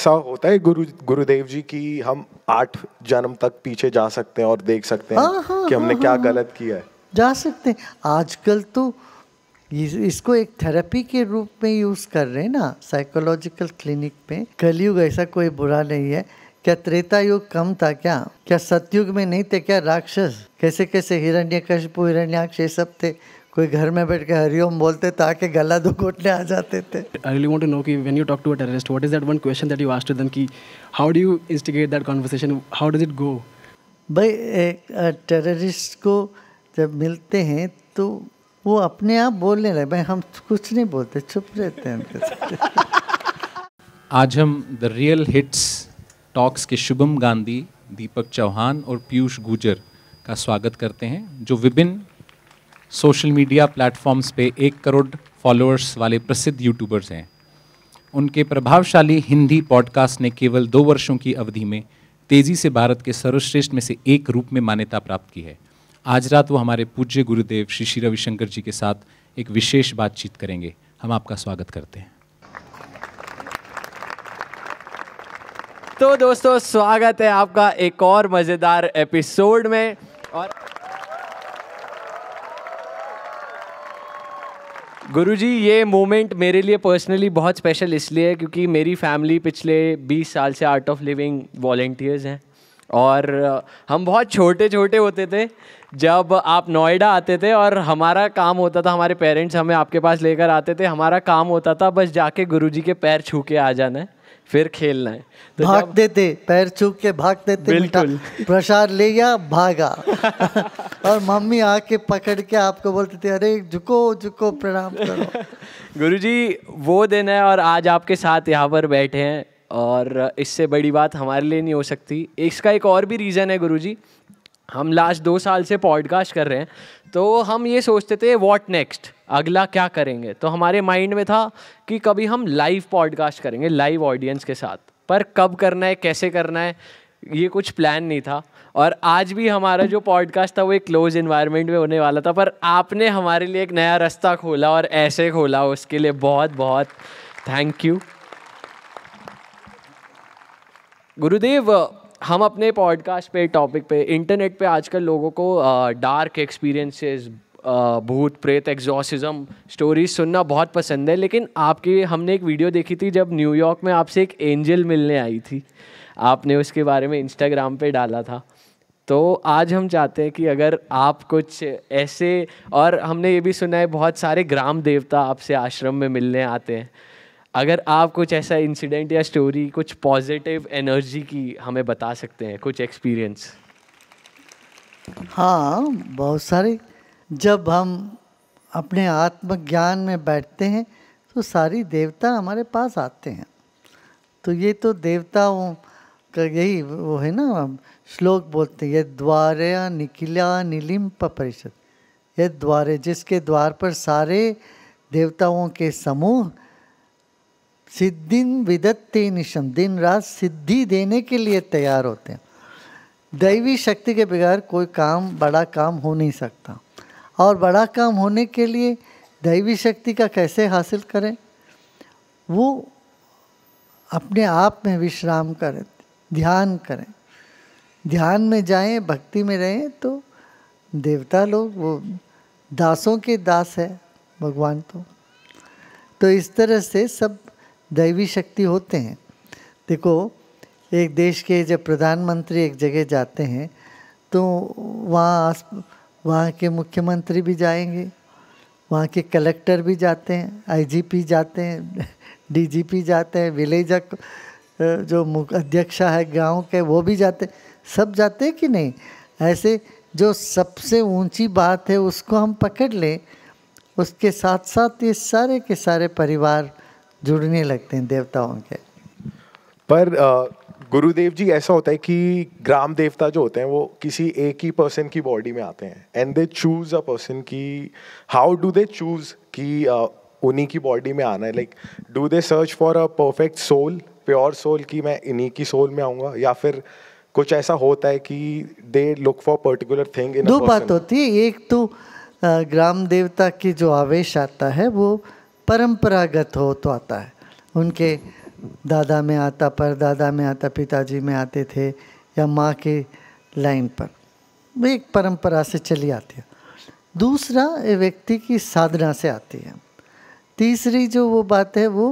ऐसा होता है गुरु गुरुदेव जी की हम आठ जन्म तक पीछे जा सकते हैं और देख सकते हैं हाँ, हाँ, कि हमने हाँ, क्या गलत किया है जा सकते हैं आजकल तो इसको एक थेरेपी के रूप में यूज कर रहे हैं ना साइकोलॉजिकल क्लिनिक में कलयुग ऐसा कोई बुरा नहीं है क्या त्रेता युग कम था क्या क्या सतयुग में नहीं थे क्या राक्षस कैसे कैसे हिरण्यकश्यप हिरण्याक्ष ये सब थे कोई घर में बैठ के हरिओम बोलते ताकि गला दो घुटने आ जाते थे I really want to know कि when you talk to a terrorist what is that one question that you asked them कि how do you instigate that conversation how does it go भाई एक टेररिस्ट को जब मिलते हैं तो वो अपने आप बोलने लगे भाई हम तो कुछ नहीं बोलते चुप रहते हैं आज हम द रियल हिट्स टॉक्स के शुभम गांधी दीपक चौहान और पीयूष गुजर का स्वागत करते हैं जो विभिन्न सोशल मीडिया प्लेटफॉर्म्स पे एक करोड़ फॉलोअर्स वाले प्रसिद्ध यूट्यूबर्स हैं उनके प्रभावशाली हिंदी पॉडकास्ट ने केवल दो वर्षों की अवधि में तेज़ी से भारत के सर्वश्रेष्ठ में से एक रूप में मान्यता प्राप्त की है आज रात वो हमारे पूज्य गुरुदेव श्री श्री रविशंकर जी के साथ एक विशेष बातचीत करेंगे हम आपका स्वागत करते हैं तो दोस्तों स्वागत है आपका एक और मज़ेदार एपिसोड में और गुरुजी ये मोमेंट मेरे लिए पर्सनली बहुत स्पेशल इसलिए है क्योंकि मेरी फैमिली पिछले 20 साल से आर्ट ऑफ लिविंग वॉल्टियर्स हैं और हम बहुत छोटे छोटे होते थे जब आप नोएडा आते थे और हमारा काम होता था हमारे पेरेंट्स हमें आपके पास लेकर आते थे हमारा काम होता था बस जाके गुरुजी के पैर छू के आ जाना है फिर खेलना है तो भाग देते पैर चूक के भाग देते बिल्कुल प्रसाद ले गया भागा और मम्मी आके पकड़ के आपको बोलते थे अरे झुको झुको प्रणाम करो गुरुजी वो दिन है और आज आपके साथ यहाँ पर बैठे हैं और इससे बड़ी बात हमारे लिए नहीं हो सकती इसका एक और भी रीज़न है गुरुजी हम लास्ट दो साल से पॉडकास्ट कर रहे हैं तो हम ये सोचते थे व्हाट नेक्स्ट अगला क्या करेंगे तो हमारे माइंड में था कि कभी हम लाइव पॉडकास्ट करेंगे लाइव ऑडियंस के साथ पर कब करना है कैसे करना है ये कुछ प्लान नहीं था और आज भी हमारा जो पॉडकास्ट था वो एक क्लोज इन्वायरमेंट में होने वाला था पर आपने हमारे लिए एक नया रास्ता खोला और ऐसे खोला उसके लिए बहुत बहुत थैंक यू गुरुदेव हम अपने पॉडकास्ट पे टॉपिक पे इंटरनेट पे आजकल लोगों को डार्क एक्सपीरियंसेस भूत प्रेत एग्जॉसिज्म स्टोरीज सुनना बहुत पसंद है लेकिन आपकी हमने एक वीडियो देखी थी जब न्यूयॉर्क में आपसे एक एंजल मिलने आई थी आपने उसके बारे में इंस्टाग्राम पे डाला था तो आज हम चाहते हैं कि अगर आप कुछ ऐसे और हमने ये भी सुना है बहुत सारे ग्राम देवता आपसे आश्रम में मिलने आते हैं अगर आप कुछ ऐसा इंसिडेंट या स्टोरी कुछ पॉजिटिव एनर्जी की हमें बता सकते हैं कुछ एक्सपीरियंस हाँ बहुत सारे जब हम अपने आत्मज्ञान में बैठते हैं तो सारी देवता हमारे पास आते हैं तो ये तो देवताओं का यही वो है ना श्लोक बोलते हैं ये द्वारया निकिला नीलिम परिषद ये द्वारे जिसके द्वार पर सारे देवताओं के समूह सिद्धिन विदत्ते निशम दिन रात सिद्धि देने के लिए तैयार होते हैं दैवी शक्ति के बगैर कोई काम बड़ा काम हो नहीं सकता और बड़ा काम होने के लिए दैवी शक्ति का कैसे हासिल करें वो अपने आप में विश्राम करें ध्यान करें ध्यान में जाएं भक्ति में रहें तो देवता लोग वो दासों के दास है भगवान तो तो इस तरह से सब दैवी शक्ति होते हैं देखो एक देश के जब प्रधानमंत्री एक जगह जाते हैं तो वहाँ वहाँ के मुख्यमंत्री भी जाएंगे वहाँ के कलेक्टर भी जाते हैं आईजीपी जाते हैं डीजीपी जाते हैं विलेज जो अध्यक्ष है गांव के वो भी जाते सब जाते हैं कि नहीं ऐसे जो सबसे ऊंची बात है उसको हम पकड़ लें उसके साथ साथ ये सारे के सारे परिवार जुड़ने लगते हैं देवताओं के पर गुरुदेव जी ऐसा होता है कि ग्राम देवता जो होते हैं वो किसी एक ही पर्सन की बॉडी में आते हैं and they choose a person की हाउ डू दे चूज कि उन्हीं की बॉडी में आना है like do they search for a perfect soul pure soul की मैं इन्हीं की सोल में आऊँगा या फिर कुछ ऐसा होता है कि they look for particular thing दो बात होती है एक तो ग्राम देवता की जो आवेश आता है वो परंपरागत हो तो आता है उनके दादा में आता पर दादा में आता पिताजी में आते थे या माँ के लाइन पर एक परंपरा से चली आती है दूसरा व्यक्ति की साधना से आती है तीसरी जो वो बात है वो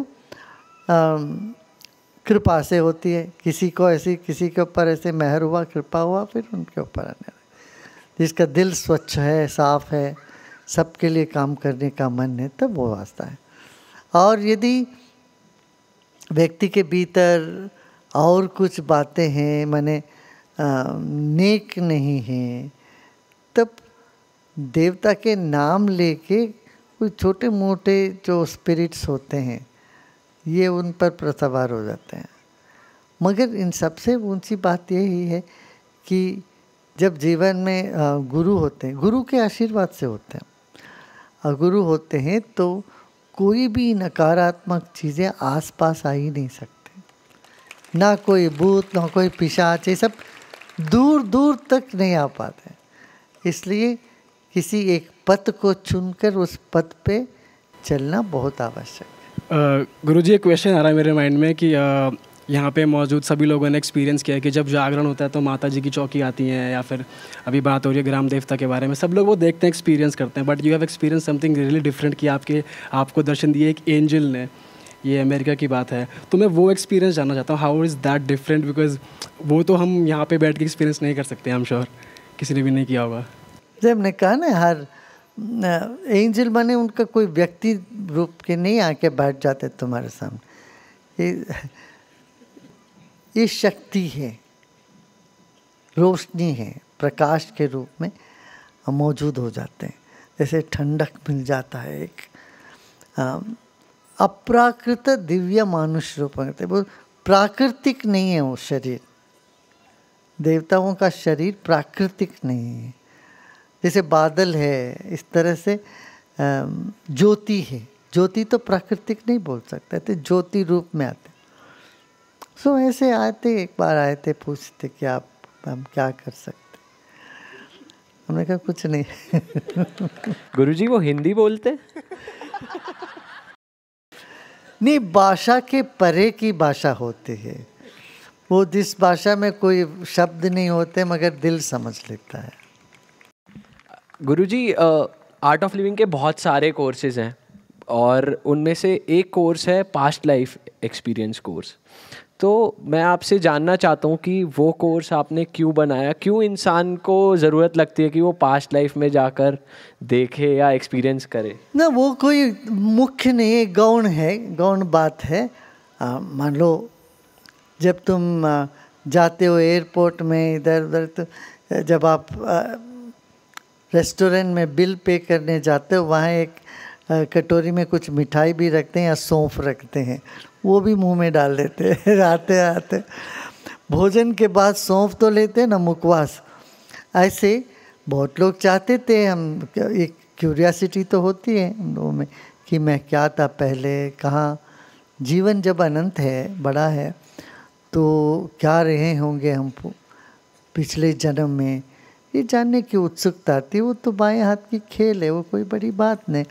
कृपा से होती है किसी को ऐसी किसी के ऊपर ऐसे मेहर हुआ कृपा हुआ फिर उनके ऊपर आने जिसका दिल स्वच्छ है साफ है सबके लिए काम करने का मन है तब वो वास्ता है और यदि व्यक्ति के भीतर और कुछ बातें हैं माने नेक नहीं हैं तब देवता के नाम लेके कोई छोटे मोटे जो स्पिरिट्स होते हैं ये उन पर प्रसवार हो जाते हैं मगर इन सबसे ऊंची बात यही है कि जब जीवन में गुरु होते हैं गुरु के आशीर्वाद से होते हैं और गुरु होते हैं तो कोई भी नकारात्मक चीज़ें आसपास आ ही नहीं सकते ना कोई भूत ना कोई पिशाच ये सब दूर दूर तक नहीं आ पाते इसलिए किसी एक पथ को चुनकर उस पथ पे चलना बहुत आवश्यक है गुरु जी एक क्वेश्चन आ रहा है मेरे माइंड में कि यहाँ पे मौजूद सभी लोगों ने एक्सपीरियंस किया है कि जब जागरण होता है तो माता जी की चौकी आती हैं या फिर अभी बात हो रही है ग्राम देवता के बारे में सब लोग वो देखते हैं एक्सपीरियंस करते हैं but you have experience something really different कि आपके आपको दर्शन दिए एक एंजल ने ये अमेरिका की बात है तो मैं वो एक्सपीरियंस जानना चाहता हूँ how is that different because वो तो हम यहाँ पे बैठ के एक्सपीरियंस नहीं कर सकते हम श्योर किसी ने भी नहीं किया होगा जब ने कहा ना हर एंजल माने उनका कोई व्यक्ति रूप के नहीं आके बैठ जाते तुम्हारे सामने ये शक्ति है रोशनी है प्रकाश के रूप में मौजूद हो जाते हैं जैसे ठंडक मिल जाता है एक अप्राकृत दिव्य मानुष रूप में वो प्राकृतिक नहीं है वो शरीर देवताओं का शरीर प्राकृतिक नहीं है जैसे बादल है इस तरह से ज्योति है ज्योति तो प्राकृतिक नहीं बोल सकते थे तो ज्योति रूप में आते सो ऐसे आते एक बार आए थे पूछते कि आप हम क्या कर सकते हमने कहा कुछ नहीं गुरुजी वो हिंदी बोलते नहीं भाषा के परे की भाषा होती है वो जिस भाषा में कोई शब्द नहीं होते मगर दिल समझ लेता है गुरुजी आर्ट ऑफ लिविंग के बहुत सारे कोर्सेज हैं और उनमें से एक कोर्स है पास्ट लाइफ एक्सपीरियंस कोर्स तो मैं आपसे जानना चाहता हूँ कि वो कोर्स आपने क्यों बनाया क्यों इंसान को ज़रूरत लगती है कि वो पास्ट लाइफ में जाकर देखे या एक्सपीरियंस करे ना वो कोई मुख्य नहीं गौण है गौण बात है मान लो जब तुम आ, जाते हो एयरपोर्ट में इधर उधर तो जब आप रेस्टोरेंट में बिल पे करने जाते हो वहाँ एक कटोरी में कुछ मिठाई भी रखते हैं या सौंफ रखते हैं वो भी मुंह में डाल देते आते आते भोजन के बाद सौंफ तो लेते ना मुकवास ऐसे बहुत लोग चाहते थे हम एक क्यूरियासिटी तो होती है हम लोगों में कि मैं क्या था पहले कहाँ जीवन जब अनंत है बड़ा है तो क्या रहे होंगे हम पिछले जन्म में ये जानने की उत्सुकता थी वो तो बाएं हाथ की खेल है वो कोई बड़ी बात नहीं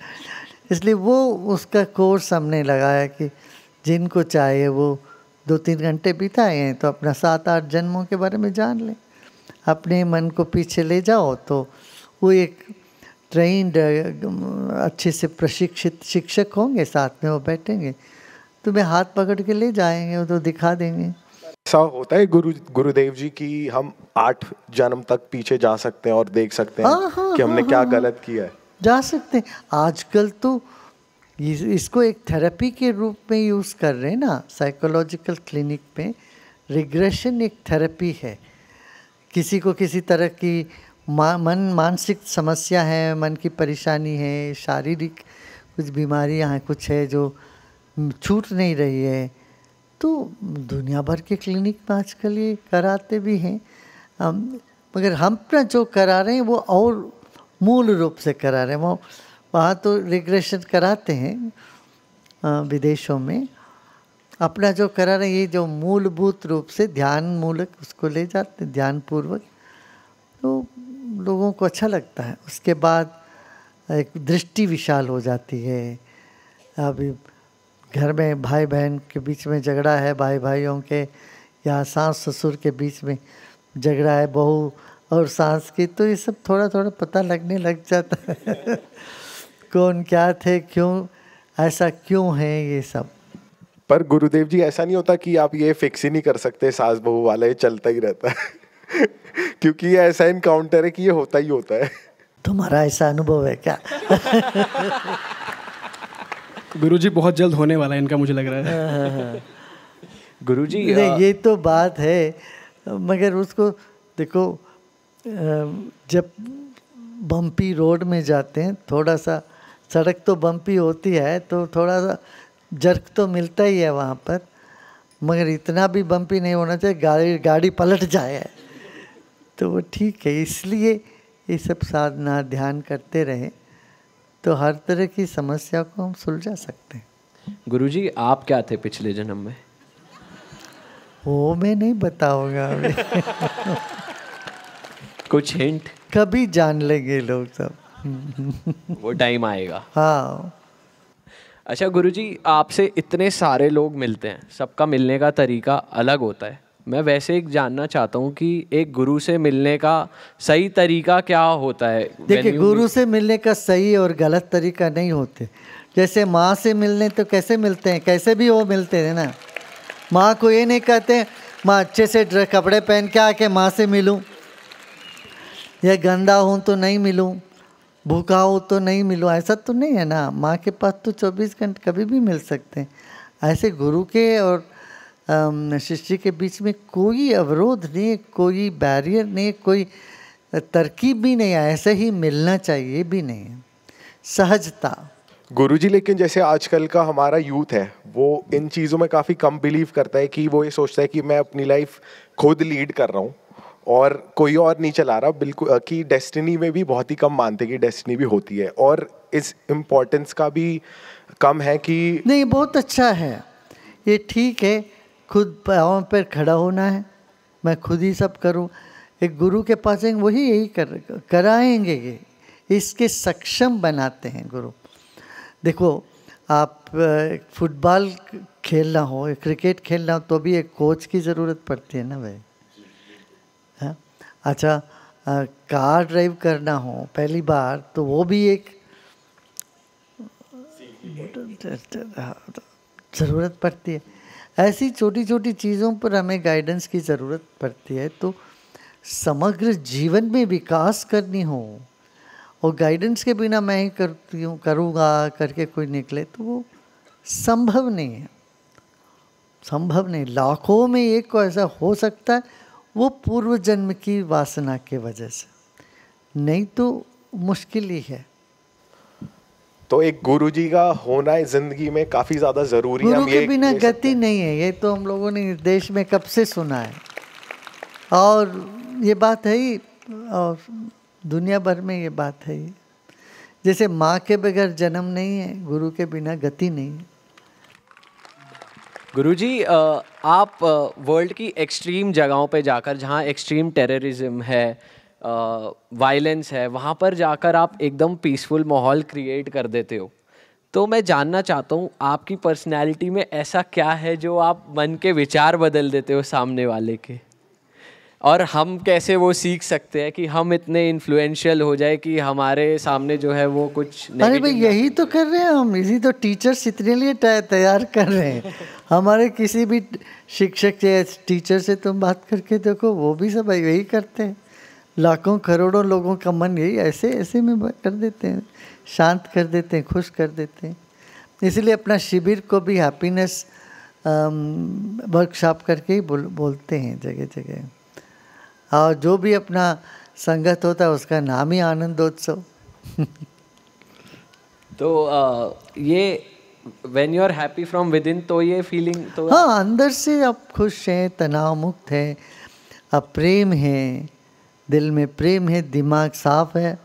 इसलिए वो उसका कोर्स हमने लगाया कि जिनको चाहे वो दो तीन घंटे बिताए हैं तो अपना सात आठ जन्मों के बारे में जान लें अपने मन को पीछे ले जाओ तो वो एक ट्रेन अच्छे से प्रशिक्षित शिक्षक होंगे साथ में वो बैठेंगे तुम्हें हाथ पकड़ के ले जाएंगे वो तो दिखा देंगे ऐसा होता है गुरु गुरुदेव जी की हम आठ जन्म तक पीछे जा सकते हैं और देख सकते हैं हाँ, हाँ, कि हमने हाँ, क्या गलत किया है जा सकते हैं आजकल तो इसको एक थेरेपी के रूप में यूज़ कर रहे हैं ना साइकोलॉजिकल क्लिनिक में रिग्रेशन एक थेरेपी है किसी को किसी तरह की मा, मन मानसिक समस्या है मन की परेशानी है शारीरिक कुछ बीमारियां हैं कुछ है जो छूट नहीं रही है तो दुनिया भर के क्लिनिक में आजकल ये कराते भी हैं मगर हम अपना जो करा रहे हैं वो और मूल रूप से करा रहे हैं वो वहाँ तो रिग्रेशन कराते हैं विदेशों में अपना जो करा रहे ये जो मूलभूत रूप से ध्यान मूलक उसको ले जाते ध्यान पूर्वक तो लोगों को अच्छा लगता है उसके बाद एक दृष्टि विशाल हो जाती है अभी घर में भाई बहन के बीच में झगड़ा है भाई भाइयों के या सास ससुर के बीच में झगड़ा है बहू और सास की तो ये सब थोड़ा थोड़ा पता लगने लग जाता है कौन क्या थे क्यों ऐसा क्यों है ये सब पर गुरुदेव जी ऐसा नहीं होता कि आप ये फिक्स ही नहीं कर सकते सास बहू वाला ये चलता ही रहता है क्योंकि ये ऐसा इनकाउंटर है कि ये होता ही होता है तुम्हारा ऐसा अनुभव है क्या गुरु जी बहुत जल्द होने वाला है इनका मुझे लग रहा है हाँ, हाँ, हाँ। गुरु जी नहीं ये तो बात है मगर उसको देखो जब बम्पी रोड में जाते हैं थोड़ा सा सड़क तो बम्पी होती है तो थोड़ा सा जर्क तो मिलता ही है वहाँ पर मगर इतना भी बम्पी नहीं होना चाहिए गाड़ी गाड़ी पलट जाए तो वो ठीक है इसलिए ये सब साधना ध्यान करते रहें तो हर तरह की समस्या को हम सुलझा सकते हैं गुरुजी आप क्या थे पिछले जन्म में वो मैं नहीं बताऊंगा कुछ हिंट कभी जान लेंगे लोग सब वो टाइम आएगा हाँ अच्छा गुरुजी आपसे इतने सारे लोग मिलते हैं सबका मिलने का तरीका अलग होता है मैं वैसे एक जानना चाहता हूँ कि एक गुरु से मिलने का सही तरीका क्या होता है देखिए गुरु से मिलने का सही और गलत तरीका नहीं होते जैसे माँ से मिलने तो कैसे मिलते हैं कैसे भी वो मिलते हैं ना माँ को ये नहीं कहते माँ अच्छे से कपड़े पहन के आके माँ से मिलूँ या गंदा हूँ तो नहीं मिलूँ भूखा हो तो नहीं मिलो ऐसा तो नहीं है ना माँ के पास तो 24 घंटे कभी भी मिल सकते हैं ऐसे गुरु के और शिष्य के बीच में कोई अवरोध नहीं कोई बैरियर नहीं कोई तरकीब भी नहीं है ऐसे ही मिलना चाहिए भी नहीं सहजता गुरुजी लेकिन जैसे आजकल का हमारा यूथ है वो इन चीज़ों में काफ़ी कम बिलीव करता है कि वो ये सोचता है कि मैं अपनी लाइफ खुद लीड कर रहा हूँ और कोई और नहीं चला रहा बिल्कुल कि डेस्टिनी में भी बहुत ही कम मानते कि डेस्टिनी भी होती है और इस इम्पोर्टेंस का भी कम है कि नहीं बहुत अच्छा है ये ठीक है खुद पाँव पर खड़ा होना है मैं खुद ही सब करूं एक गुरु के पास जाएंगे वही यही कर कराएंगे ये इसके सक्षम बनाते हैं गुरु देखो आप फुटबॉल खेलना हो क्रिकेट खेलना हो तो भी एक कोच की ज़रूरत पड़ती है ना भाई अच्छा कार ड्राइव करना हो पहली बार तो वो भी एक ज़रूरत पड़ती है ऐसी छोटी छोटी चीज़ों पर हमें गाइडेंस की ज़रूरत पड़ती है तो समग्र जीवन में विकास करनी हो और गाइडेंस के बिना मैं ही करती हूँ करूँगा करके कोई निकले तो वो संभव नहीं है संभव नहीं लाखों में एक को ऐसा हो सकता है वो पूर्व जन्म की वासना के वजह से नहीं तो मुश्किल ही है तो एक गुरुजी का होना जिंदगी में काफी ज्यादा जरूरी गुरु हम ये के बिना गति नहीं है ये तो हम लोगों ने देश में कब से सुना है और ये बात है ही और दुनिया भर में ये बात है ही जैसे माँ के बगैर जन्म नहीं है गुरु के बिना गति नहीं है गुरुजी आप वर्ल्ड की एक्सट्रीम जगहों पे जाकर जहाँ एक्सट्रीम टेररिज्म है वायलेंस है वहाँ पर जाकर आप एकदम पीसफुल माहौल क्रिएट कर देते हो तो मैं जानना चाहता हूँ आपकी पर्सनैलिटी में ऐसा क्या है जो आप मन के विचार बदल देते हो सामने वाले के और हम कैसे वो सीख सकते हैं कि हम इतने इन्फ्लुएंशियल हो जाए कि हमारे सामने जो है वो कुछ अरे भाई यही तो कर रहे हैं हम इसी तो टीचर्स इतने लिए तैयार कर रहे हैं हमारे किसी भी शिक्षक या टीचर से तुम बात करके देखो वो भी सब यही करते हैं लाखों करोड़ों लोगों का मन यही ऐसे ऐसे में कर देते हैं शांत कर देते हैं खुश कर देते हैं इसलिए अपना शिविर को भी हैप्पीनेस वर्कशॉप करके ही बोल बोलते हैं जगह जगह और जो भी अपना संगत होता है उसका नाम ही आनंदोत्सव तो आ, ये when you are happy from within तो ये फीलिंग तो हाँ अंदर से आप खुश हैं तनाव मुक्त हैं आप प्रेम है दिल में प्रेम है दिमाग साफ है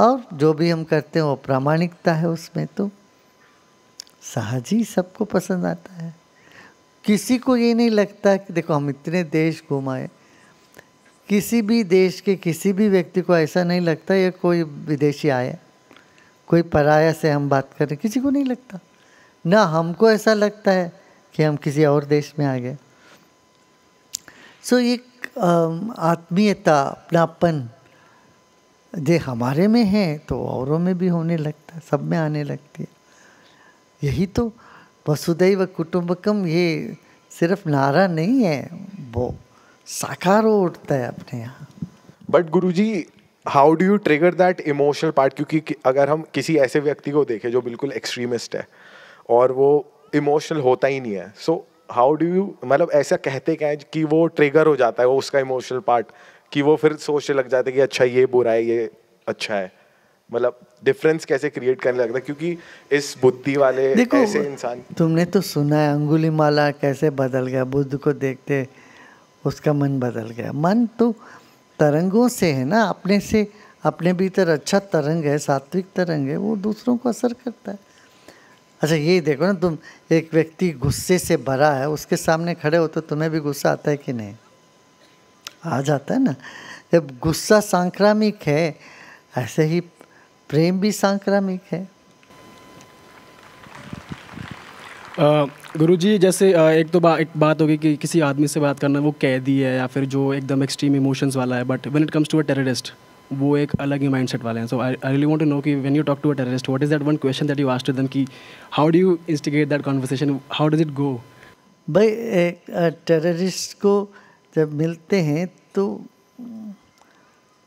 और जो भी हम करते हैं वो प्रामाणिकता है उसमें तो सहज ही सबको पसंद आता है किसी को ये नहीं लगता कि देखो हम इतने देश घुमाए किसी भी देश के किसी भी व्यक्ति को ऐसा नहीं लगता ये कोई विदेशी आए कोई पराया से हम बात करें किसी को नहीं लगता ना हमको ऐसा लगता है कि हम किसी और देश में आ गए सो so, एक आत्मीयता अपनापन जे हमारे में है तो औरों में भी होने लगता है सब में आने लगती है यही तो वसुदैव कुटुंबकम ये सिर्फ नारा नहीं है वो साकार हो उठता है अपने यहाँ but guru ji how do you trigger that emotional part क्योंकि अगर हम किसी ऐसे व्यक्ति को देखें जो बिल्कुल एक्सट्रीमिस्ट है और वो इमोशनल होता ही नहीं है सो हाउ डू यू मतलब ऐसा कहते क्या है कि वो ट्रिगर हो जाता है वो उसका इमोशनल पार्ट कि वो फिर सोचने लग जाता है कि अच्छा ये बुरा है ये अच्छा है मतलब डिफरेंस कैसे क्रिएट करने लगता है क्योंकि इस बुद्धि वाले ऐसे इंसान तुमने तो सुना है अंगुली माला कैसे बदल गया बुद्ध को देखते उसका मन बदल गया मन तो तरंगों से है ना अपने से अपने भीतर अच्छा तरंग है सात्विक तरंग है वो दूसरों को असर करता है अच्छा ये देखो ना तुम एक व्यक्ति गुस्से से भरा है उसके सामने खड़े हो तो तुम्हें भी गुस्सा आता है कि नहीं आ जाता है ना जब गुस्सा सांक्रामिक है ऐसे ही प्रेम भी सांक्रामिक है गुरु जी जैसे एक तो बा, एक बात होगी कि किसी आदमी से बात करना वो कैदी है या फिर जो एकदम एक्सट्रीम इमोशंस वाला है but when it comes to a terrorist वो एक अलग ही माइंड सेट वाले हैं so I really want to know कि when you talk to a terrorist what is that one question that you asked them कि how do you instigate that conversation how does it go भाई एक terrorist को जब मिलते हैं तो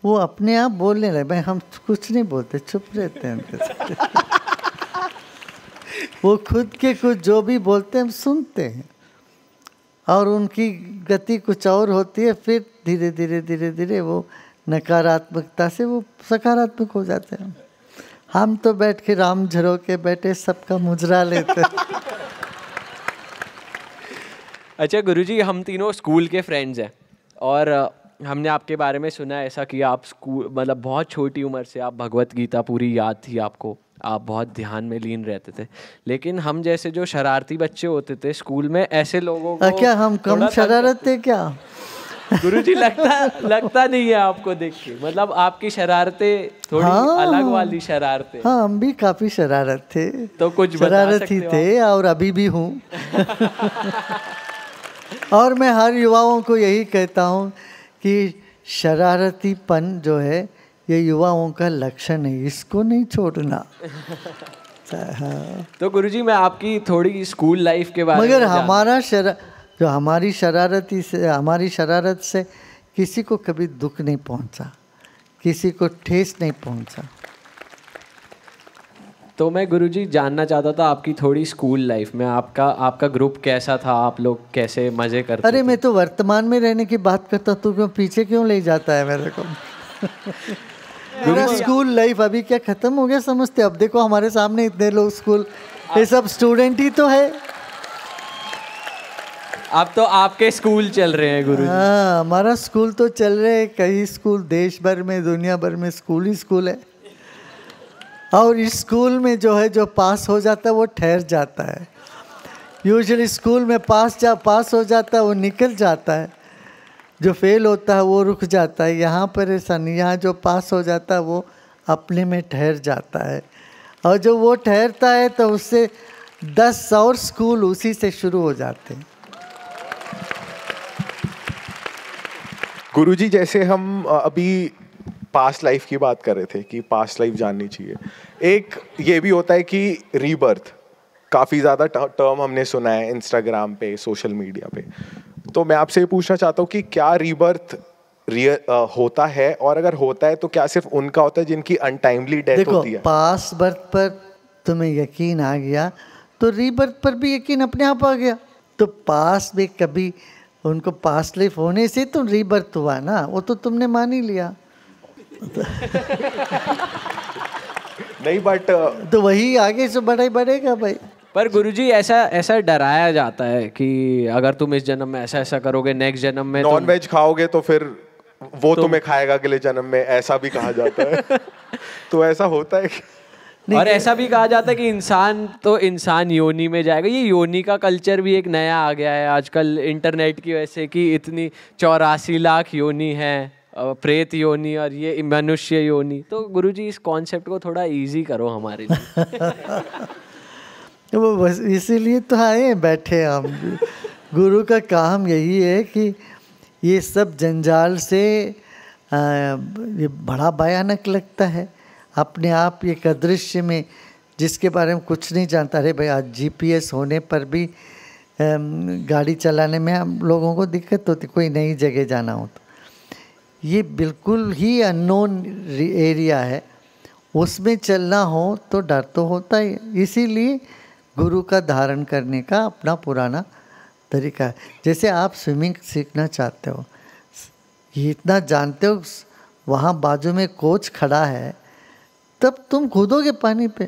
वो अपने आप बोलने लगे भाई हम कुछ नहीं बोलते चुप रहते हैं वो खुद के कुछ जो भी बोलते हैं हम सुनते हैं और उनकी गति कुछ और होती है फिर धीरे धीरे धीरे धीरे वो नकारात्मकता से वो सकारात्मक हो जाते हैं हम तो बैठ के राम झरो के बैठे सबका मुजरा लेते हैं अच्छा गुरुजी हम तीनों स्कूल के फ्रेंड्स हैं और हमने आपके बारे में सुना ऐसा कि आप स्कूल मतलब बहुत छोटी उम्र से आप भगवत गीता पूरी याद थी आपको आप बहुत ध्यान में लीन रहते थे लेकिन हम जैसे जो शरारती बच्चे होते थे स्कूल में ऐसे लोगों को क्या हम कम शरारत थे क्या गुरु जी लगता लगता नहीं है आपको देख के मतलब आपकी शरारते थोड़ी हाँ, अलग वाली शरारते हाँ हम भी काफी शरारत थे तो कुछ शरारत ही थे और अभी भी हूँ और मैं हर युवाओं को यही कहता हूँ कि शरारतीपन जो है ये युवाओं का लक्षण है इसको नहीं छोड़ना तो गुरुजी मैं आपकी थोड़ी स्कूल लाइफ के बारे मगर में हमारा शरा जो हमारी शरारती से हमारी शरारत से किसी को कभी दुख नहीं पहुंचा किसी को ठेस नहीं पहुंचा तो मैं गुरुजी जानना चाहता था आपकी थोड़ी स्कूल लाइफ में आपका आपका ग्रुप कैसा था आप लोग कैसे मजे करते अरे मैं तो वर्तमान में रहने की बात करता तू तो क्यों पीछे क्यों ले जाता है मेरे को मेरा स्कूल लाइफ अभी क्या खत्म हो गया समझते अब देखो हमारे सामने इतने लोग स्कूल ये सब स्टूडेंट ही तो है अब तो आपके स्कूल चल रहे हैं गुरु हाँ हमारा स्कूल तो चल रहे है कई स्कूल देश भर में दुनिया भर में स्कूल ही स्कूल है और स्कूल में जो है जो पास हो जाता है वो ठहर जाता है यूजली स्कूल में पास जा पास हो जाता है वो निकल जाता है जो फेल होता है वो रुक जाता है यहाँ पर ऐसा नहीं यहाँ जो पास हो जाता है वो अपने में ठहर जाता है और जो वो ठहरता है तो उससे दस और स्कूल उसी से शुरू हो जाते हैं गुरुजी जैसे हम अभी पास्ट लाइफ की बात कर रहे थे कि पास्ट लाइफ जाननी चाहिए एक ये भी होता है कि रीबर्थ काफ़ी ज़्यादा टर्म हमने सुना है इंस्टाग्राम पे सोशल मीडिया पे तो मैं आपसे ये पूछना चाहता हूँ कि क्या रीबर्थ रियल होता है और अगर होता है तो क्या सिर्फ उनका होता है जिनकी अनटाइमली डेथ होती है पास बर्थ पर तुम्हें यकीन आ गया तो रीबर्थ पर भी यकीन अपने आप आ गया तो पास में कभी उनको पास लाइफ होने से तो रीबर्थ हुआ ना वो तो तुमने मान ही लिया नहीं बट uh, तो वही आगे से बड़ा ही बढ़ेगा भाई पर गुरुजी ऐसा ऐसा डराया जाता है कि अगर तुम इस जन्म में ऐसा ऐसा करोगे नेक्स्ट जन्म में नॉन वेज खाओगे तो फिर वो तो, तुम्हें खाएगा अगले जन्म में ऐसा भी कहा जाता है तो ऐसा होता है और ऐसा भी कहा जाता है कि इंसान तो इंसान योनी में जाएगा ये योनी का कल्चर भी एक नया आ गया है आजकल इंटरनेट की वजह से कि इतनी चौरासी लाख योनी है प्रेत योनि और ये मनुष्य योनि तो गुरुजी इस कॉन्सेप्ट को थोड़ा इजी करो हमारे लिए वो बस इसीलिए तो आए बैठे हम गुरु का काम यही है कि ये सब जंजाल से आ, ये बड़ा भयानक लगता है अपने आप ये अदृश्य में जिसके बारे में कुछ नहीं जानता अरे भाई आज जी होने पर भी गाड़ी चलाने में हम लोगों को दिक्कत होती कोई नई जगह जाना हो तो ये बिल्कुल ही अननोन एरिया है उसमें चलना हो तो डर तो होता ही इसीलिए गुरु का धारण करने का अपना पुराना तरीका है जैसे आप स्विमिंग सीखना चाहते हो ये इतना जानते हो वहाँ बाजू में कोच खड़ा है तब तुम कूदोगे पानी पे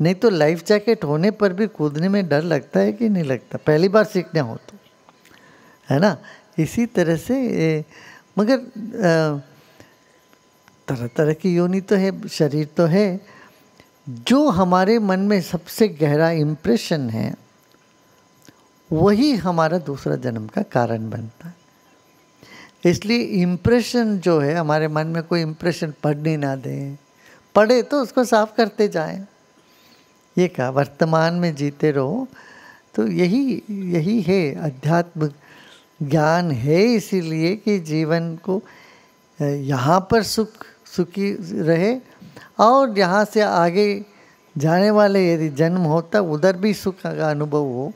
नहीं तो लाइफ जैकेट होने पर भी कूदने में डर लगता है कि नहीं लगता पहली बार सीखने हो तो है ना इसी तरह से मगर तरह तरह की योनि तो है शरीर तो है जो हमारे मन में सबसे गहरा इम्प्रेशन है वही हमारा दूसरा जन्म का कारण बनता है इसलिए इम्प्रेशन जो है हमारे मन में कोई इम्प्रेशन पढ़ने ना दें पढ़े तो उसको साफ करते जाएं ये कहा वर्तमान में जीते रहो तो यही यही है अध्यात्म ज्ञान है इसीलिए कि जीवन को यहाँ पर सुख सुखी रहे और यहाँ से आगे जाने वाले यदि जन्म होता उधर भी सुख का अनुभव हो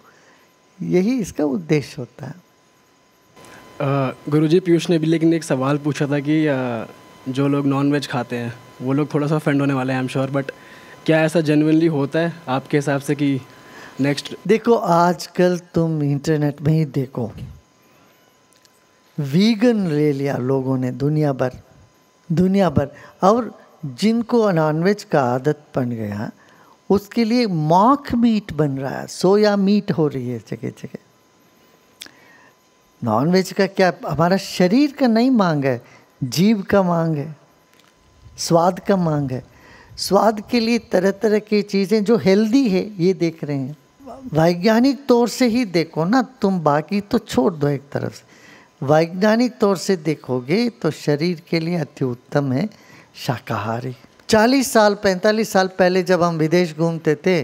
यही इसका उद्देश्य होता है गुरु जी पीयूष ने भी लेकिन एक सवाल पूछा था कि जो लोग नॉनवेज खाते हैं वो लोग थोड़ा सा ऑफेंड होने वाले हैं आई एम श्योर बट क्या ऐसा जेनविनली होता है आपके हिसाब से कि नेक्स्ट देखो आजकल तुम इंटरनेट में ही देखो वीगन ले लिया लोगों ने दुनिया भर दुनिया भर और जिनको नॉनवेज का आदत बन गया उसके लिए मॉक मीट बन रहा है सोया मीट हो रही है जगह जगह नॉनवेज का क्या हमारा शरीर का नहीं मांग है जीव का मांग है स्वाद का मांग है स्वाद के लिए तरह तरह की चीज़ें जो हेल्दी है ये देख रहे हैं वैज्ञानिक तौर से ही देखो ना तुम बाकी तो छोड़ दो एक तरफ से वैज्ञानिक तौर से देखोगे तो शरीर के लिए अति उत्तम है शाकाहारी चालीस साल पैंतालीस साल पहले जब हम विदेश घूमते थे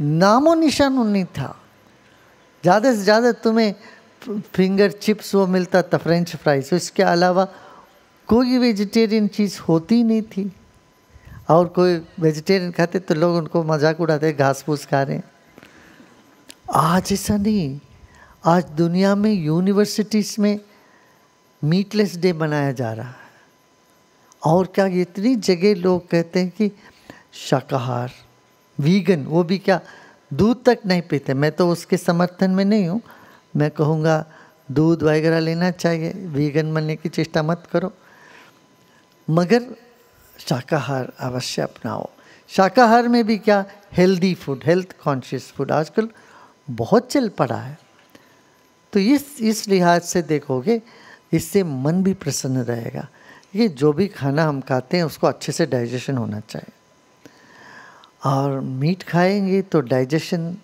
नामो निशान उन्नी था ज़्यादा से ज़्यादा तुम्हें फिंगर चिप्स वो मिलता था फ्रेंच फ्राइज इसके अलावा कोई वेजिटेरियन चीज़ होती नहीं थी और कोई वेजिटेरियन खाते तो लोग उनको मजाक उड़ाते घास फूस खा रहे हैं आज ऐसा नहीं आज दुनिया में यूनिवर्सिटीज़ में मीटलेस डे मनाया जा रहा है और क्या इतनी जगह लोग कहते हैं कि शाकाहार वीगन वो भी क्या दूध तक नहीं पीते मैं तो उसके समर्थन में नहीं हूँ मैं कहूँगा दूध वगैरह लेना चाहिए वीगन बनने की चेष्टा मत करो मगर शाकाहार अवश्य अपनाओ शाकाहार में भी क्या healthy food health conscious food आजकल बहुत चल पड़ा है तो इस इस लिहाज से देखोगे इससे मन भी प्रसन्न रहेगा ये जो भी खाना हम खाते हैं उसको अच्छे से डाइजेशन होना चाहिए और मीट खाएंगे तो डाइजेशन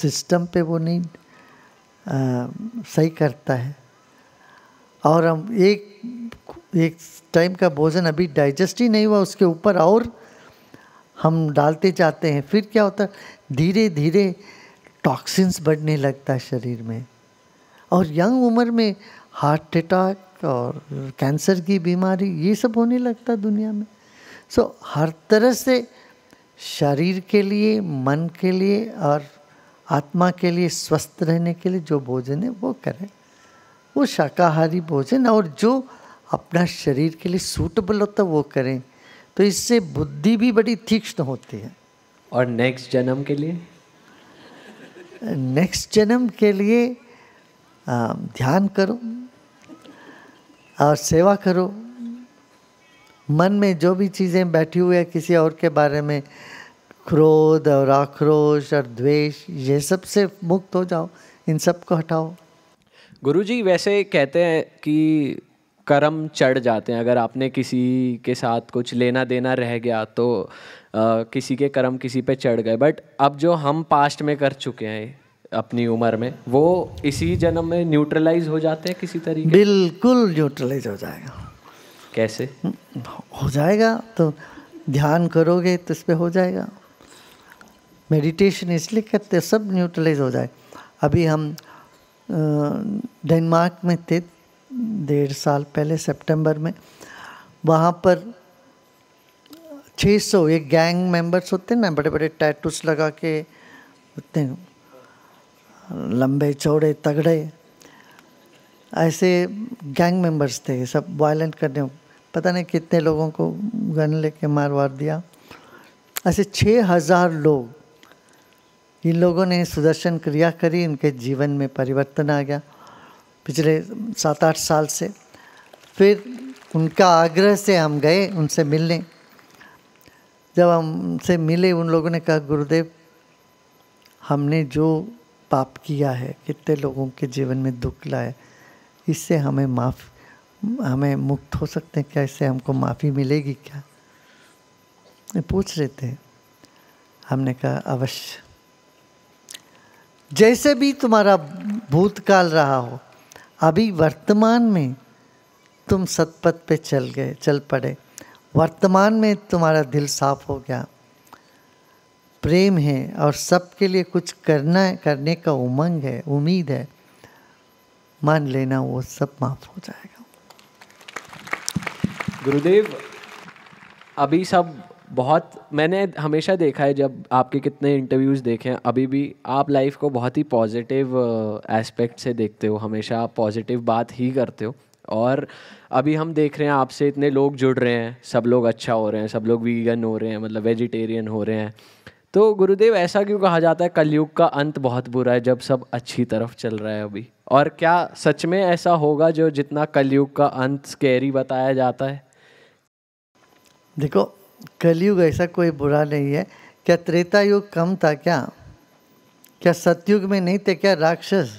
सिस्टम पे वो नहीं आ, सही करता है और हम एक एक टाइम का भोजन अभी डाइजेस्ट ही नहीं हुआ उसके ऊपर और हम डालते जाते हैं फिर क्या होता है धीरे धीरे टॉक्सिन्स बढ़ने लगता है शरीर में और यंग उम्र में हार्ट अटैक और कैंसर की बीमारी ये सब होने लगता दुनिया में सो so, हर तरह से शरीर के लिए मन के लिए और आत्मा के लिए स्वस्थ रहने के लिए जो भोजन है वो करें वो शाकाहारी भोजन और जो अपना शरीर के लिए सूटेबल होता है वो करें तो इससे बुद्धि भी बड़ी तीक्ष्ण होती है और नेक्स्ट जन्म के लिए नेक्स्ट जन्म के लिए ध्यान करो और सेवा करो मन में जो भी चीज़ें बैठी हुई है किसी और के बारे में क्रोध और आक्रोश और द्वेष ये सब से मुक्त हो जाओ इन सब को हटाओ गुरुजी वैसे कहते हैं कि कर्म चढ़ जाते हैं अगर आपने किसी के साथ कुछ लेना देना रह गया तो आ, किसी के कर्म किसी पे चढ़ गए बट अब जो हम पास्ट में कर चुके हैं अपनी उम्र में वो इसी जन्म में न्यूट्रलाइज हो जाते हैं किसी तरीके बिल्कुल न्यूट्रलाइज हो जाएगा कैसे हो जाएगा तो ध्यान करोगे तो इस पर हो जाएगा मेडिटेशन इसलिए करते सब न्यूट्रलाइज हो जाए अभी हम डेनमार्क में थे डेढ़ साल पहले सितंबर में वहाँ पर 600 एक गैंग मेंबर्स होते हैं ना बड़े बड़े टैटूस लगा के होते हैं लंबे चौड़े तगड़े ऐसे गैंग मेंबर्स थे सब वायलेंट करने पता नहीं कितने लोगों को गन लेके वार दिया ऐसे छः हज़ार लोग इन लोगों ने सुदर्शन क्रिया करी इनके जीवन में परिवर्तन आ गया पिछले सात आठ साल से फिर उनका आग्रह से हम गए उनसे मिलने जब हमसे मिले उन लोगों ने कहा गुरुदेव हमने जो पाप किया है कितने लोगों के जीवन में दुख लाए इससे हमें माफ़ हमें मुक्त हो सकते हैं क्या इससे हमको माफ़ी मिलेगी क्या पूछ रहे थे हमने कहा अवश्य जैसे भी तुम्हारा भूतकाल रहा हो अभी वर्तमान में तुम सतपथ पे चल गए चल पड़े वर्तमान में तुम्हारा दिल साफ हो गया प्रेम है और सबके लिए कुछ करना है करने का उमंग है उम्मीद है मान लेना वो सब माफ हो जाएगा गुरुदेव अभी सब बहुत मैंने हमेशा देखा है जब आपके कितने इंटरव्यूज़ देखे हैं अभी भी आप लाइफ को बहुत ही पॉजिटिव एस्पेक्ट uh, से देखते हो हमेशा आप पॉजिटिव बात ही करते हो और अभी हम देख रहे हैं आपसे इतने लोग जुड़ रहे हैं सब लोग अच्छा हो रहे हैं सब लोग वीगन हो रहे हैं मतलब वेजिटेरियन हो रहे हैं तो गुरुदेव ऐसा क्यों कहा जाता है कलयुग का अंत बहुत बुरा है जब सब अच्छी तरफ चल रहा है अभी और क्या सच में ऐसा होगा जो जितना कलयुग का अंत स्कैरी बताया जाता है देखो कलयुग ऐसा कोई बुरा नहीं है क्या त्रेता युग कम था क्या क्या सतयुग में नहीं थे क्या राक्षस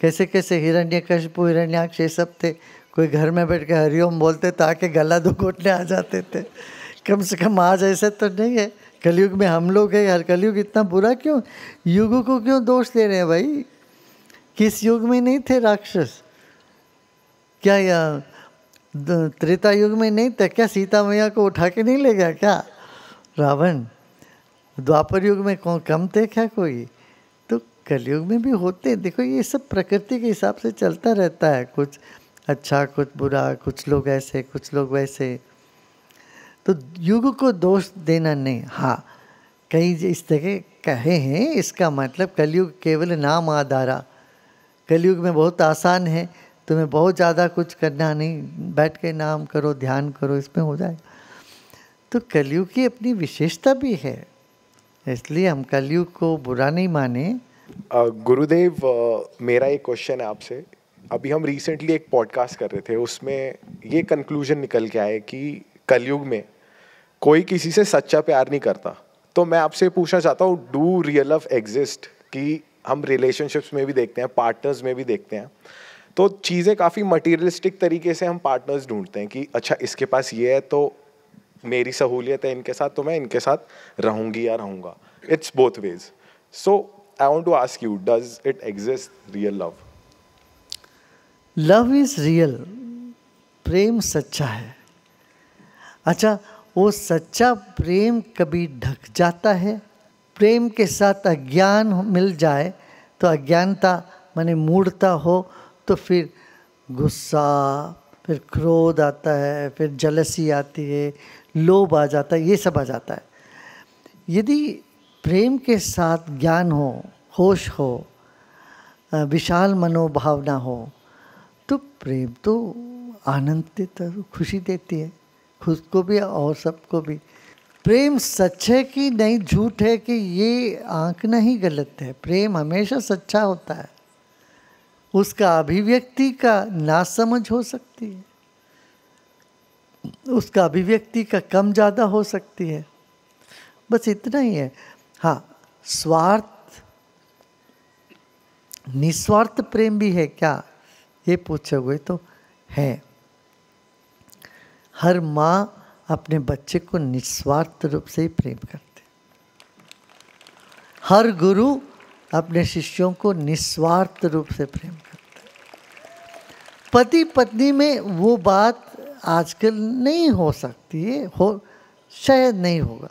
कैसे कैसे कशपु हिरण्याक्ष ये सब थे कोई घर में बैठ के हरिओम बोलते तो आके गला दो घोटने आ जाते थे कम से कम आज ऐसा तो नहीं है कलयुग में हम लोग हैं यार कलयुग इतना बुरा क्यों युगों को क्यों दोष दे रहे हैं भाई किस युग में नहीं थे राक्षस क्या यह त्रेता युग में नहीं था क्या सीता मैया को उठा के नहीं ले गया क्या रावण द्वापर युग में कौन कम थे क्या कोई तो कलयुग में भी होते हैं देखो ये सब प्रकृति के हिसाब से चलता रहता है कुछ अच्छा कुछ बुरा कुछ लोग ऐसे कुछ लोग वैसे तो युग को दोष देना नहीं हाँ कई इस तरह कहे हैं इसका मतलब कलयुग केवल नाम आधारा कलयुग में बहुत आसान है तुम्हें बहुत ज़्यादा कुछ करना नहीं बैठ के नाम करो ध्यान करो इसमें हो जाए तो कलयुग की अपनी विशेषता भी है इसलिए हम कलयुग को बुरा नहीं माने गुरुदेव मेरा एक क्वेश्चन है आपसे अभी हम रिसेंटली एक पॉडकास्ट कर रहे थे उसमें ये कंक्लूजन निकल के आए कि कलयुग में कोई किसी से सच्चा प्यार नहीं करता तो मैं आपसे पूछना चाहता हूँ डू रियल लव एग्जिस्ट कि हम रिलेशनशिप्स में भी देखते हैं पार्टनर्स में भी देखते हैं तो चीज़ें काफ़ी मटेरियलिस्टिक तरीके से हम पार्टनर्स ढूंढते हैं कि अच्छा इसके पास ये है तो मेरी सहूलियत है इनके साथ तो मैं इनके साथ रहूँगी या रहूँगा it's both ways so I want to ask you does it exist real love love is real प्रेम सच्चा है अच्छा वो सच्चा प्रेम कभी ढक जाता है प्रेम के साथ अज्ञान मिल जाए तो अज्ञानता माने मूढ़ता हो तो फिर गुस्सा फिर क्रोध आता है फिर जलसी आती है लोभ आ जाता है ये सब आ जाता है यदि प्रेम के साथ ज्ञान हो होश हो विशाल मनोभावना हो तो प्रेम तो आनंद देता खुशी देती है खुद को भी और सबको भी प्रेम सच है कि नहीं झूठ है कि ये आंकना ही गलत है प्रेम हमेशा सच्चा होता है उसका अभिव्यक्ति का नासमझ हो सकती है उसका अभिव्यक्ति का कम ज़्यादा हो सकती है बस इतना ही है हाँ स्वार्थ निस्वार्थ प्रेम भी है क्या ये पूछोगे तो है हर माँ अपने बच्चे को निस्वार्थ रूप से ही प्रेम करते हर गुरु अपने शिष्यों को निस्वार्थ रूप से प्रेम करते पति पत्नी में वो बात आजकल नहीं हो सकती है हो शायद नहीं होगा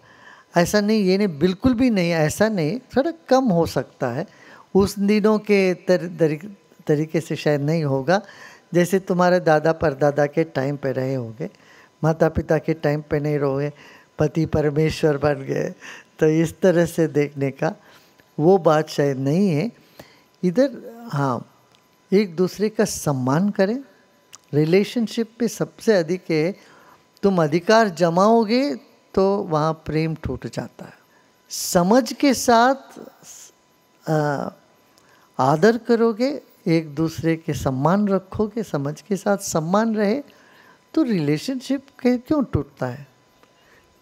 ऐसा नहीं ये नहीं बिल्कुल भी नहीं ऐसा नहीं थोड़ा कम हो सकता है उस दिनों के तर, तर, तरीके से शायद नहीं होगा जैसे तुम्हारे दादा परदादा के टाइम पे रहे होंगे माता पिता के टाइम पे नहीं रोए पति परमेश्वर बन गए तो इस तरह से देखने का वो बात शायद नहीं है इधर हाँ एक दूसरे का सम्मान करें रिलेशनशिप में सबसे अधिक है तुम अधिकार जमाओगे तो वहाँ प्रेम टूट जाता है समझ के साथ आ, आदर करोगे एक दूसरे के सम्मान रखोगे समझ के साथ सम्मान रहे तो रिलेशनशिप क्यों टूटता है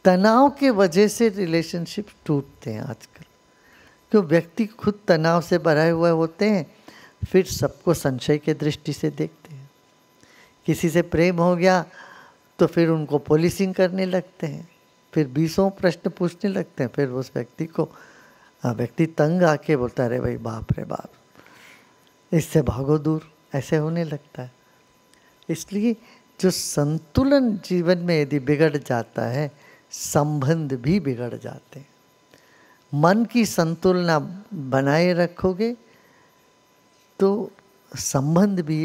तनाव के वजह से रिलेशनशिप टूटते हैं आजकल क्यों व्यक्ति खुद तनाव से भराए हुए होते हैं फिर सबको संशय के दृष्टि से देखते हैं किसी से प्रेम हो गया तो फिर उनको पोलिसिंग करने लगते हैं फिर बीसों प्रश्न पूछने लगते हैं फिर उस व्यक्ति को व्यक्ति तंग आके बोलता रहे भाई बाप रे बाप इससे भागो दूर ऐसे होने लगता है इसलिए जो संतुलन जीवन में यदि बिगड़ जाता है संबंध भी बिगड़ जाते हैं मन की संतुलना बनाए रखोगे तो संबंध भी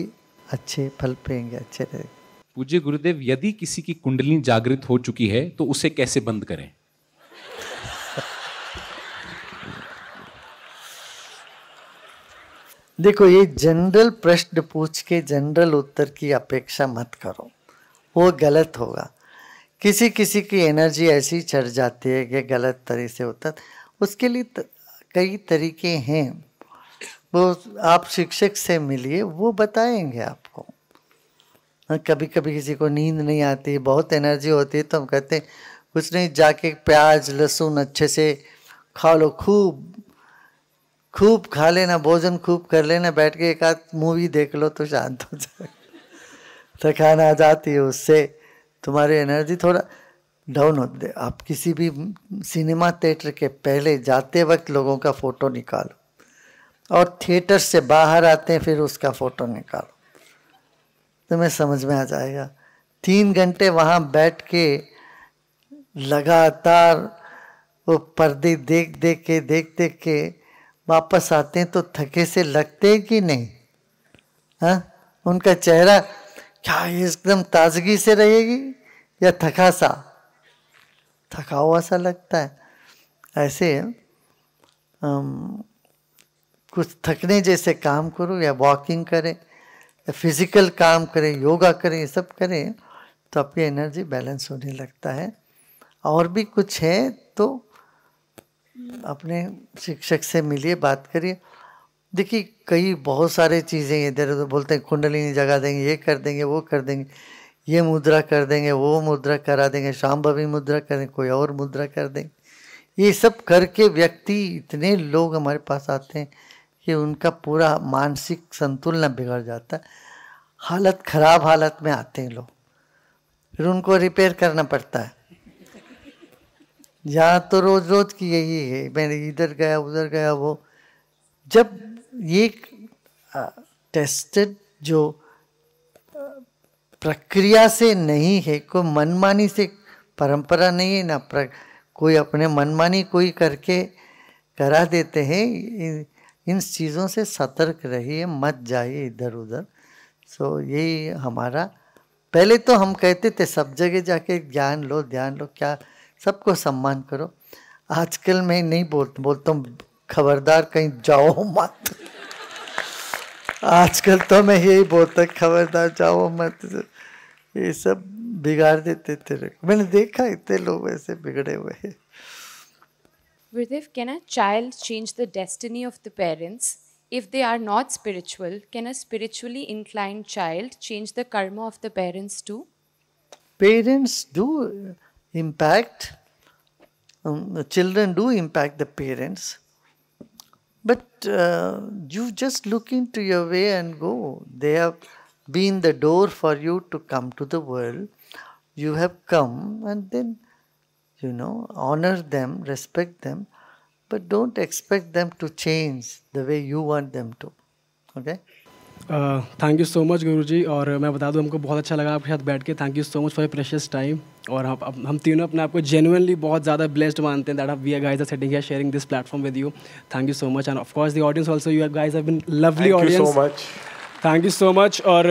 अच्छे फल पेंगे अच्छे रहेंगे पूज्य गुरुदेव यदि किसी की कुंडली जागृत हो चुकी है तो उसे कैसे बंद करें देखो ये जनरल प्रश्न पूछ के जनरल उत्तर की अपेक्षा मत करो वो गलत होगा किसी किसी की एनर्जी ऐसी चढ़ जाती है कि गलत तरह से उत्तर उसके लिए त, कई तरीके हैं वो आप शिक्षक से मिलिए वो बताएंगे आपको कभी कभी किसी को नींद नहीं आती बहुत एनर्जी होती है तो हम कहते हैं कुछ नहीं जाके प्याज लहसुन अच्छे से खा लो खूब खूब खा लेना भोजन खूब कर लेना बैठ के एक आध मूवी देख लो तो शांत हो जाए थकान तो आ जाती है उससे तुम्हारी एनर्जी थोड़ा डाउन होते आप किसी भी सिनेमा थिएटर के पहले जाते वक्त लोगों का फ़ोटो निकालो और थिएटर से बाहर आते हैं फिर उसका फ़ोटो निकालो तुम्हें समझ में आ जाएगा तीन घंटे वहाँ बैठ के लगातार वो पर्दे देख देख के देख देख के वापस आते हैं तो थके से लगते हैं कि नहीं हा? उनका चेहरा क्या एकदम ताजगी से रहेगी या थका सा थका हुआ सा लगता है ऐसे आम, कुछ थकने जैसे काम करो या वॉकिंग करें या फिजिकल काम करें योगा करें ये सब करें तो आपकी एनर्जी बैलेंस होने लगता है और भी कुछ है तो अपने शिक्षक से मिलिए बात करिए देखिए कई बहुत सारे चीज़ें हैं इधर उधर बोलते हैं कुंडलिनी जगा देंगे ये कर देंगे वो कर देंगे ये मुद्रा कर देंगे वो मुद्रा करा देंगे शाम भी मुद्रा कर देंगे कोई और मुद्रा कर देंगे ये सब करके व्यक्ति इतने लोग हमारे पास आते हैं कि उनका पूरा मानसिक संतुलन बिगड़ जाता है हालत ख़राब हालत में आते हैं लोग फिर उनको रिपेयर करना पड़ता है यहाँ तो रोज़ रोज़ की यही है मैंने इधर गया उधर गया वो जब ये टेस्टेड जो प्रक्रिया से नहीं है कोई मनमानी से परंपरा नहीं है ना प्र, कोई अपने मनमानी कोई करके करा देते हैं इन, चीज़ों से सतर्क रहिए मत जाइए इधर उधर सो यही हमारा पहले तो हम कहते थे सब जगह जाके ज्ञान लो ध्यान लो क्या सबको सम्मान करो आजकल मैं नहीं बोल बोलता हूँ खबरदार कहीं जाओ मत आजकल तो मैं यही बोलता खबरदार जाओ मत ये सब बिगाड़ देते तेरे को मैंने देखा इतने लोग ऐसे बिगड़े हुए हैं can a child change the destiny of the parents? If they are not spiritual, can a spiritually inclined child change the karma of the parents too? Parents do impact um, the children do impact the parents but uh, you just look into your way and go they have been the door for you to come to the world you have come and then you know honor them respect them but don't expect them to change the way you want them to okay thank you so much Guru ji और मैं बता दूँ हमको बहुत अच्छा लगा आपके साथ बैठ के thank you so much for precious time और हम हम तीनों अपने आप को जेनुअनली बहुत ज़्यादा ब्लेस्ड मानते हैं that we are guys are sitting here sharing this platform with you thank you so much and of course the audience also you guys have been lovely audience thank you so much और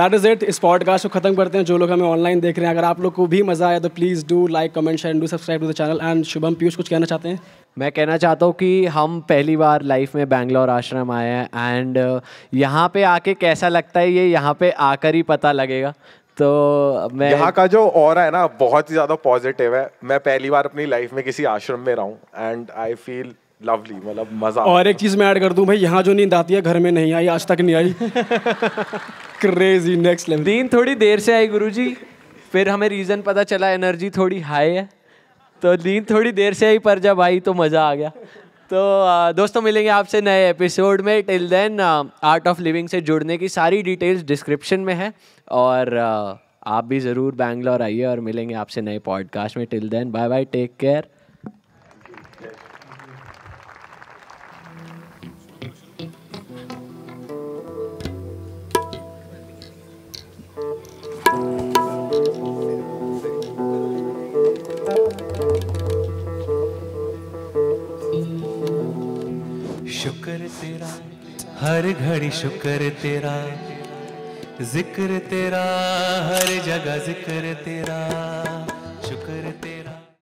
that is it इस podcast को खत्म करते हैं जो लोग हमें online देख रहे हैं अगर आप लोग को भी मज़ा आया तो please do like comment share do subscribe to the channel and Shubham Piyush कुछ कहना चाहते हैं मैं कहना चाहता हूँ कि हम पहली बार लाइफ में बैंगलोर आश्रम आए हैं एंड uh, यहाँ पे आके कैसा लगता है ये यहाँ पे आकर ही पता लगेगा तो मैं यहाँ का जो और है ना बहुत ही ज़्यादा पॉजिटिव है मैं पहली बार अपनी लाइफ में किसी आश्रम में रहूँ एंड आई फील लवली मतलब मजा और एक चीज मैं ऐड कर दूं भाई यहाँ जो नींद आती है घर में नहीं आई आज तक नहीं आई क्रेजी नेक्स्ट लेवल नींद थोड़ी देर से आई गुरुजी फिर हमें रीजन पता चला एनर्जी थोड़ी हाई है तो नींद थोड़ी देर से ही पर जब आई तो मज़ा आ गया तो दोस्तों मिलेंगे आपसे नए एपिसोड में till then art of living से जुड़ने की सारी डिटेल्स डिस्क्रिप्शन में है और आप भी ज़रूर बैंगलोर आइए और मिलेंगे आपसे नए पॉडकास्ट में till then bye bye take care हर घड़ी शुक्र तेरा जिक्र तेरा हर जगह जिक्र तेरा